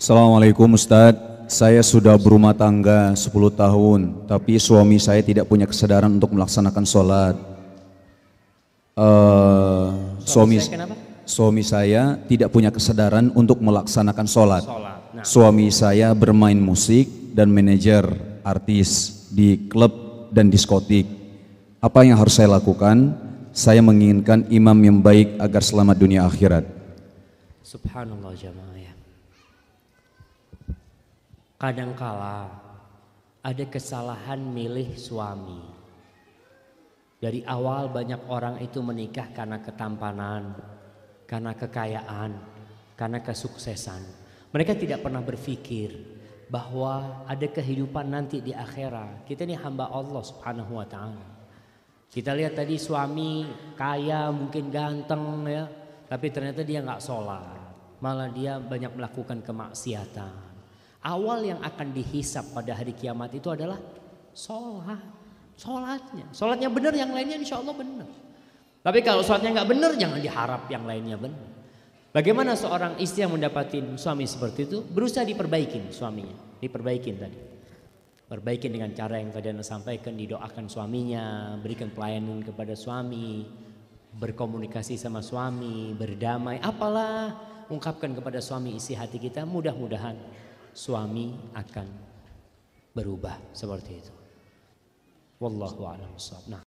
Assalamualaikum Ustaz, saya sudah berumah tangga 10 tahun, tapi suami saya tidak punya kesadaran untuk melaksanakan sholat. Uh, suami, saya suami saya tidak punya kesadaran untuk melaksanakan sholat. Nah. Suami saya bermain musik dan manajer artis di klub dan diskotik. Apa yang harus saya lakukan? Saya menginginkan imam yang baik agar selamat dunia akhirat. Subhanallah jamaah ya. Kadangkala ada kesalahan milih suami. Dari awal banyak orang itu menikah karena ketampanan, karena kekayaan, karena kesuksesan. Mereka tidak pernah berpikir bahwa ada kehidupan nanti di akhirat. Kita ini hamba Allah Subhanahu wa taala. Kita lihat tadi suami kaya, mungkin ganteng ya, tapi ternyata dia nggak sholat, malah dia banyak melakukan kemaksiatan. Awal yang akan dihisap pada hari kiamat itu adalah sholat. Sholatnya. Sholatnya benar, yang lainnya insya Allah benar. Tapi kalau sholatnya nggak benar, jangan diharap yang lainnya benar. Bagaimana seorang istri yang mendapatkan suami seperti itu berusaha diperbaikin suaminya, diperbaikin tadi. Perbaikin dengan cara yang tadi Anda sampaikan, didoakan suaminya, berikan pelayanan kepada suami, berkomunikasi sama suami, berdamai, apalah ungkapkan kepada suami isi hati kita mudah-mudahan suami akan berubah seperti itu. Wallahu a'lam Nah.